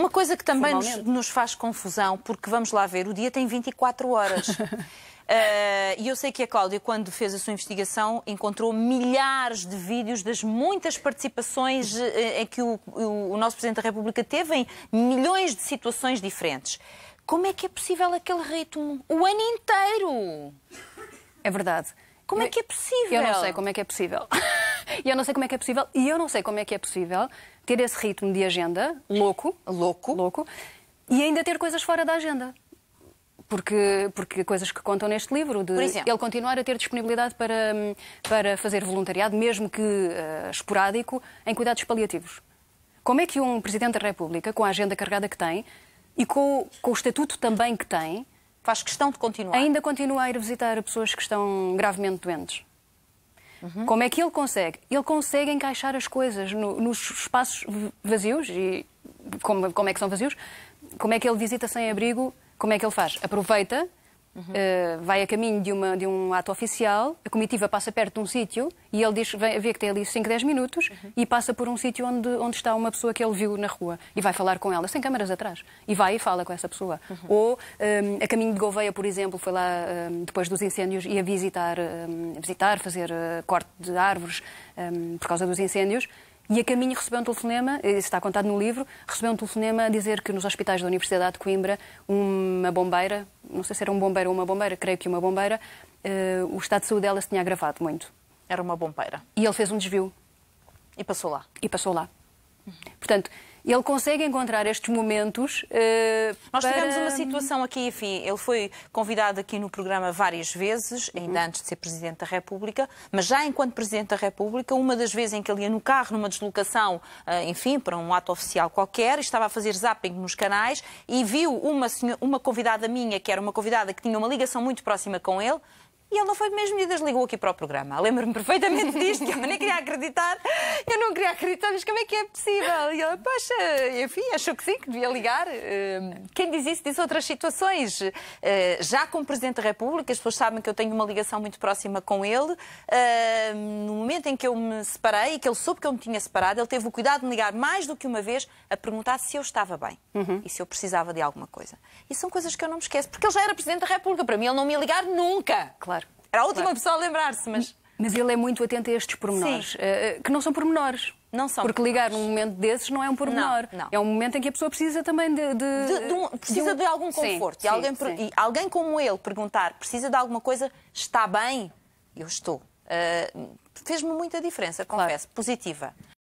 Uma coisa que também nos, nos, faz confusão, porque vamos lá ver, o dia tem 24 horas. Eh, e uh, eu sei que a Cláudia, quando fez a sua investigação, encontrou milhares de vídeos das muitas participações eh, em que o, o, o nosso Presidente da República teve em milhões de situações diferentes. Como é que é possível aquele ritmo? O ano inteiro! É verdade. Como é que é possível? Eu não sei como é que é possível. E eu não sei como é que é possível, e eu não sei como é que é possível ter esse ritmo de agenda louco, louco, louco, e ainda ter coisas fora da agenda. Porque, porque coisas que contam neste livro, de exemplo, ele continuar a ter disponibilidade para, para fazer voluntariado, mesmo que uh, esporádico, em cuidados paliativos. Como é que um Presidente da República, com a agenda carregada que tem e com, com o estatuto também que tem, faz questão de continuar? Ainda continua a ir visitar pessoas que estão gravemente doentes? Uhum. Como é que ele consegue? Ele consegue encaixar as coisas no, nos espaços vazios e como, como é que são vazios? Como é que ele visita sem abrigo? Como é que ele faz? Aproveita Uhum. Uh, vai a caminho de, uma, de um ato oficial, a comitiva passa perto de um sítio e ele diz, vê que tem ali 5, 10 minutos uhum. e passa por um sítio onde, onde está uma pessoa que ele viu na rua e vai falar com ela, sem câmaras atrás, e vai e fala com essa pessoa. Uhum. Ou um, ehm, a caminho de Gouveia, por exemplo, foi lá um, ehm, depois dos incêndios e a visitar, um, ehm, visitar fazer uh, corte de árvores por causa dos incêndios e a caminho recebeu um telefonema, eh, isso está contado no livro, recebeu um telefonema a dizer que nos hospitais da Universidade de Coimbra, uma bombeira, não sei se era um bombeiro ou uma bombeira, creio que uma bombeira, uh, o estado de saúde dela se tinha agravado muito. Era uma bombeira. E ele fez um desvio. E passou lá. E passou lá. Uhum. Portanto, ele consegue encontrar estes momentos. Uh, Nós para... tivemos uma situação aqui, enfim, ele foi convidado aqui no programa várias vezes, ainda uhum. antes de ser Presidente da República, mas já enquanto Presidente da República, uma das vezes em que ele ia no carro, numa deslocação, uh, enfim, para um ato oficial qualquer, estava a fazer zapping nos canais e viu uma, senhora, uma convidada minha, que era uma convidada que tinha uma ligação muito próxima com ele, e ele não foi de mesmo medidas, ligou aqui para o programa. Lembro-me perfeitamente disto, que eu nem queria acreditar. Eu não queria acreditar, mas como é que é possível? E ele, poxa, enfim, achou que sim, que devia ligar. Hum, quem diz isso diz outras situações. Eh, já como Presidente da República, as pessoas sabem que eu tenho uma ligação muito próxima com ele. Hum, no momento em que eu me separei e que ele soube que eu me tinha separado, ele teve o cuidado de me ligar mais do que uma vez a perguntar se eu estava bem uhum. e se eu precisava de alguma coisa. E são coisas que eu não me esqueço, porque ele já era Presidente da República. Para mim, ele não me ia ligar nunca. Claro. Era a última claro. pessoa a lembrar-se, mas. Mas ele é muito atento a estes pormenores, eh, eh, que não são pormenores. Não são Porque pormenores. ligar num momento desses não é um pormenor. Não, não. É um momento em que a pessoa precisa também de. de... de, de um, precisa de, um... algum conforto. Sim, e, alguém, sim. e alguém como ele perguntar precisa de alguma coisa, está bem? Eu estou. Uh, Fez-me muita diferença, confesso, claro. positiva.